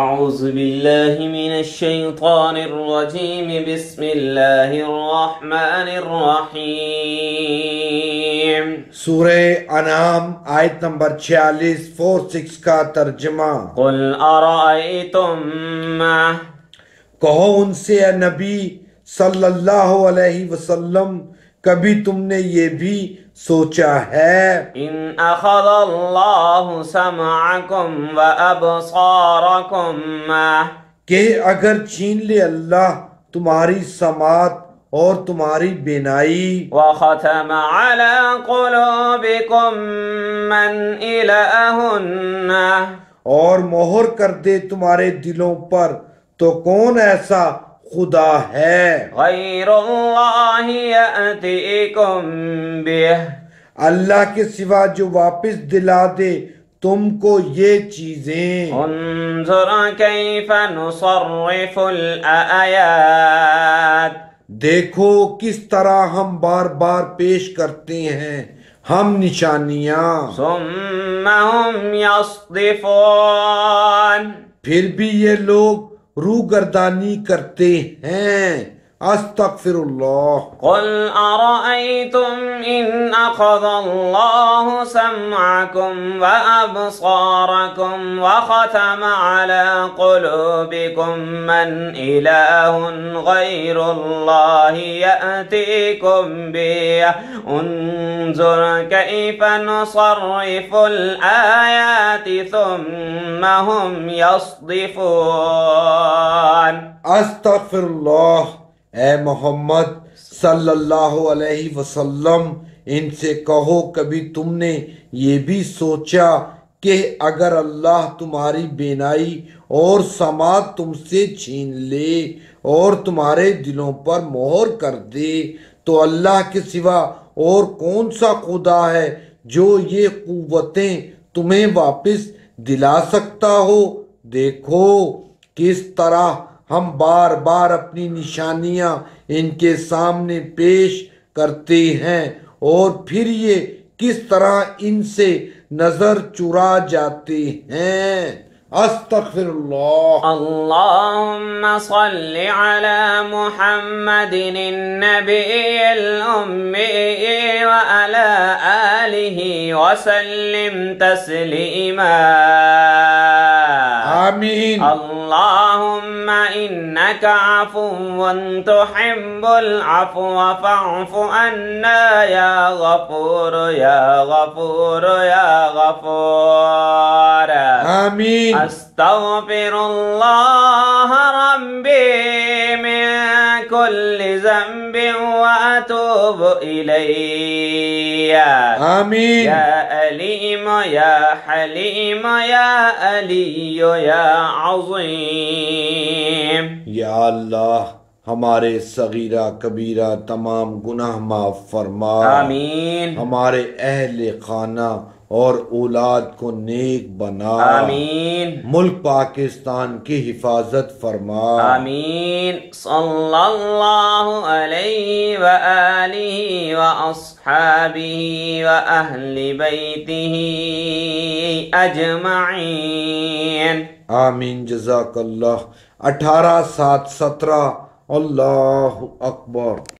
أعوذ بالله من الشيطان الرجيم بسم الله الرحمن الرحيم سور ان آیت نمبر 46 فور سکس کا ترجمہ قل ما کہو ان سے اے نبی صلی اللہ علیہ وسلم کبھی تم نے یہ بھی سوچا ہے ان اخذ اللہ سمعکم و ابصارکم کہ اگر چھین لے اللہ تمہاری سماعت اور تمہاری بینائی وختم علی قلوبکم من الہن اور مہر کر دے تمہارے دلوں پر تو کون ایسا خدا ہے غیر اللہ اللہ کے سوا جو واپس دلا دے تم کو یہ چیزیں انظر کیف نصرف الآیات دیکھو کس طرح ہم بار بار پیش کرتے ہیں ہم نشانیاں ثم یصدفون پھر بھی یہ لوگ روگردانی کرتے ہیں أستغفر الله قل أرأيتم إن أخذ الله سمعكم وأبصاركم وختم على قلوبكم من إله غير الله يأتيكم به انظر كيف نصرف الآيات ثم هم يصدفون أستغفر الله اے محمد صلی اللہ علیہ وسلم ان سے کہو کبھی تم نے یہ بھی سوچا کہ اگر اللہ تمہاری بینائی اور سماعت تم سے چھین لے اور تمہارے دلوں پر مہر کر دے تو اللہ کے سوا اور کون سا خدا ہے جو یہ قوتیں تمہیں واپس دلا سکتا ہو دیکھو کس طرح ہم بار بار اپنی نشانیاں ان کے سامنے پیش کرتے ہیں اور پھر یہ کس طرح ان سے نظر چورا جاتے ہیں استغفر اللہ اللہم صل علی محمد النبی الامی وعلا آلہ وسلم تسلیمات آمين اللهم إنك عفو تحب العفو فاعف عنا يا غفور يا غفور يا غفور آمين أستغفر الله إلي آمين يا أليم يا حليم يا ألي يا عظيم يا الله ہمارے صغیرہ کبیرہ تمام گناہ معاف فرما آمین ہمارے اہل خانہ اور اولاد کو نیک بنا آمین ملک پاکستان کی حفاظت فرما آمین اللہ علیہ وآلہ وآصحابہ وآہل بیتہ اجمعین آمین جزاک اللہ اٹھارہ سات سترہ اللہ اکبر